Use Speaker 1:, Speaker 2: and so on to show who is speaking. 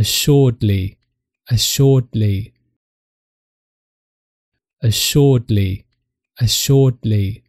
Speaker 1: assuredly, assuredly, assuredly, assuredly.